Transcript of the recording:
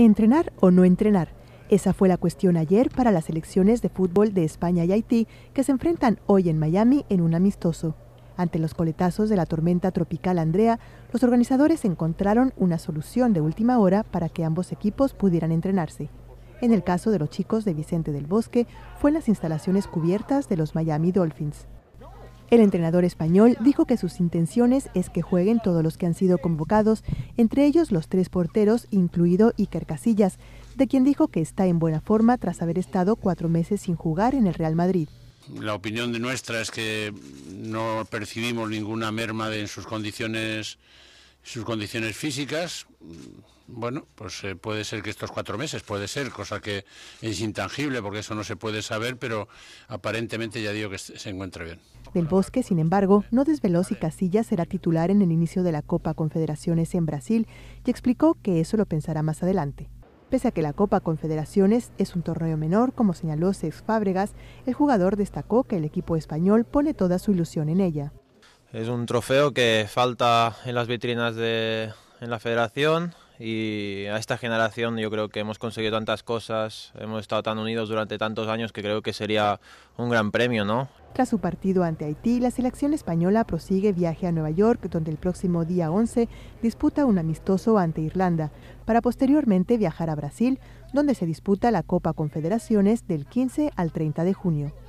¿Entrenar o no entrenar? Esa fue la cuestión ayer para las selecciones de fútbol de España y Haití que se enfrentan hoy en Miami en un amistoso. Ante los coletazos de la tormenta tropical Andrea, los organizadores encontraron una solución de última hora para que ambos equipos pudieran entrenarse. En el caso de los chicos de Vicente del Bosque, fue en las instalaciones cubiertas de los Miami Dolphins. El entrenador español dijo que sus intenciones es que jueguen todos los que han sido convocados, entre ellos los tres porteros, incluido Iker Casillas, de quien dijo que está en buena forma tras haber estado cuatro meses sin jugar en el Real Madrid la opinión de nuestra es que no percibimos ninguna merma en sus condiciones sus condiciones físicas bueno pues eh, puede ser que estos cuatro meses puede ser cosa que es intangible porque eso no se puede saber pero aparentemente ya digo que se encuentra bien del Bosque, sin embargo, no desveló si Casillas será titular en el inicio de la Copa Confederaciones en Brasil y explicó que eso lo pensará más adelante. Pese a que la Copa Confederaciones es un torneo menor, como señaló Sex Fábregas, el jugador destacó que el equipo español pone toda su ilusión en ella. Es un trofeo que falta en las vitrinas de en la federación, y a esta generación yo creo que hemos conseguido tantas cosas, hemos estado tan unidos durante tantos años que creo que sería un gran premio, ¿no? Tras su partido ante Haití, la selección española prosigue viaje a Nueva York, donde el próximo día 11 disputa un amistoso ante Irlanda, para posteriormente viajar a Brasil, donde se disputa la Copa Confederaciones del 15 al 30 de junio.